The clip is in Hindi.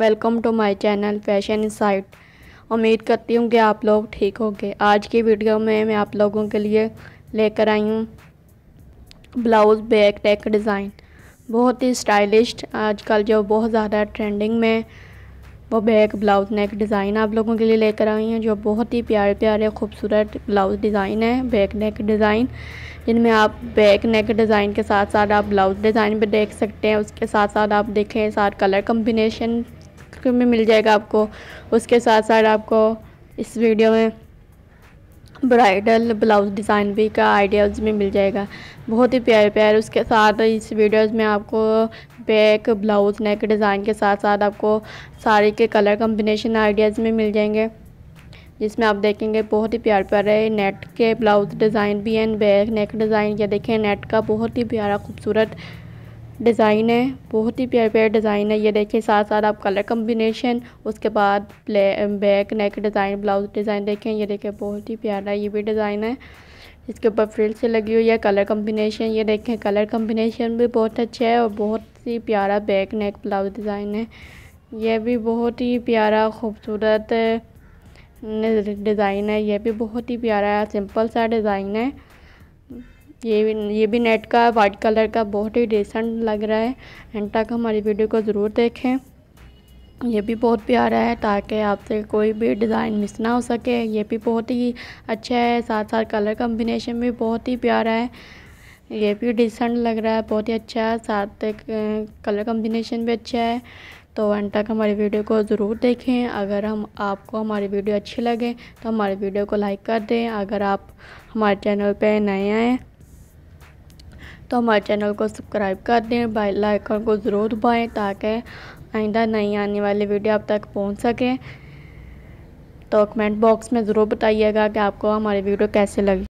welcome to my channel fashion insight उम्मीद करती हूँ कि आप लोग ठीक होंगे आज की वीडियो में मैं आप लोगों के लिए लेकर आई हूँ ब्लाउज़ बैक टेक डिज़ाइन बहुत ही स्टाइलिश आजकल जो बहुत ज़्यादा ट्रेंडिंग में वो बैक ब्लाउज़ नेक डिज़ाइन आप लोगों के लिए लेकर आई हैं जो बहुत ही प्यारे प्यारे खूबसूरत ब्लाउज़ डिज़ाइन है बैक नेक डिज़ाइन जिनमें आप बैक नेक डिज़ाइन के साथ साथ आप ब्लाउज़ डिज़ाइन भी देख सकते हैं उसके साथ साथ आप देखें साथ कलर कम्बिनेशन में मिल जाएगा आपको उसके साथ साथ आपको इस वीडियो में ब्राइडल ब्लाउज़ डिज़ाइन भी का आइडियाज़ में मिल जाएगा बहुत ही प्यारे प्यारे उसके साथ इस वीडियोज़ में आपको बैक ब्लाउज़ नेक डिज़ाइन के साथ साथ आपको साड़ी के कलर कम्बिनेशन आइडियाज़ में मिल जाएंगे जिसमें आप देखेंगे बहुत ही प्यार प्यारे नेट के ब्लाउज़ डिज़ाइन भी हैं बैक नेक डिज़ाइन या देखें नेट का बहुत ही प्यारा खूबसूरत डिज़ाइन है बहुत ही प्यार प्यार डिज़ाइन है ये देखें साथ साथ आप कलर कम्बिनेशन उसके बाद back neck design blouse design देखें ये देखें बहुत ही प्यारा है ये भी डिज़ाइन है इसके ऊपर फ्रिल से लगी हुई है कलर कम्बिनेशन ये देखें कलर कम्बिनेशन भी बहुत अच्छा है और बहुत ही प्यारा बैक नेक ब्लाउज डिज़ाइन है यह भी बहुत ही प्यारा खूबसूरत डिज़ाइन है यह भी बहुत ही प्यारा सिंपल सा डिज़ाइन है ये भी ये भी नेट का वाइट कलर का बहुत ही डिसेंट लग रहा है एंड तक हमारी वीडियो को ज़रूर देखें ये भी बहुत प्यारा है ताकि आपसे कोई भी डिज़ाइन मिस ना हो सके ये भी बहुत ही अच्छा है साथ साथ कलर कम्बिनेशन भी बहुत ही प्यारा है ये भी डिसेंट लग रहा है बहुत ही अच्छा है साथ कलर कम्बिनेशन भी अच्छा है तो एंड तक हमारी वीडियो को ज़रूर देखें अगर हम आपको हमारी वीडियो अच्छी लगे तो हमारी वीडियो को लाइक कर दें अगर आप हमारे चैनल पर नए आएँ तो हमारे चैनल को सब्सक्राइब कर दें बेल आइकन को ज़रूर दबाएँ ताकि आइंदा नई आने वाली वीडियो आप तक पहुँच सकें तो कमेंट बॉक्स में ज़रूर बताइएगा कि आपको हमारी वीडियो कैसे लगी